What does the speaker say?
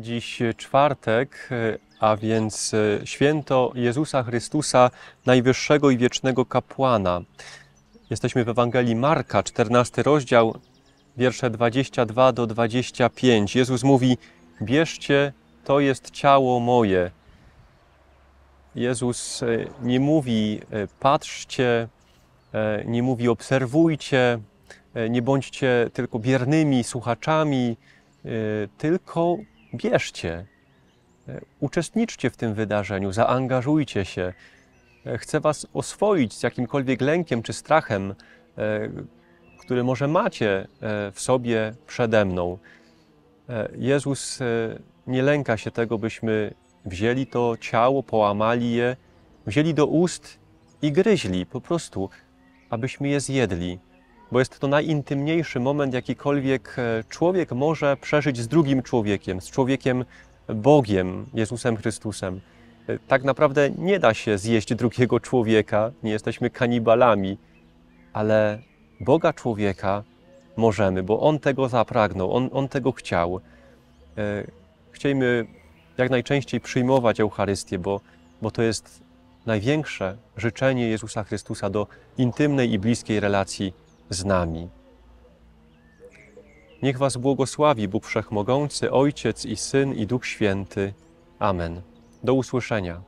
Dziś czwartek, a więc święto Jezusa Chrystusa, najwyższego i wiecznego kapłana. Jesteśmy w Ewangelii Marka, 14 rozdział, wiersze 22 do 25. Jezus mówi: Bierzcie, to jest ciało moje. Jezus e, nie mówi: e, patrzcie, e, nie mówi: obserwujcie, nie bądźcie tylko biernymi słuchaczami, tylko bierzcie, e, uczestniczcie w tym wydarzeniu, zaangażujcie się. E, chcę Was oswoić z jakimkolwiek lękiem czy strachem, e, który może macie w sobie przede mną. Jezus nie lęka się tego, byśmy wzięli to ciało, połamali je, wzięli do ust i gryźli po prostu, abyśmy je zjedli bo jest to najintymniejszy moment, jakikolwiek e, człowiek może przeżyć z drugim człowiekiem, z człowiekiem Bogiem, Jezusem Chrystusem. E, tak naprawdę nie da się zjeść drugiego człowieka, nie jesteśmy kanibalami, ale Boga człowieka możemy, bo On tego zapragnął, On, on tego chciał. E, Chciejmy jak najczęściej przyjmować Eucharystię, bo, bo to jest największe życzenie Jezusa Chrystusa do intymnej i bliskiej relacji z nami. Niech Was błogosławi Bóg Wszechmogący, Ojciec i Syn i Duch Święty. Amen. Do usłyszenia.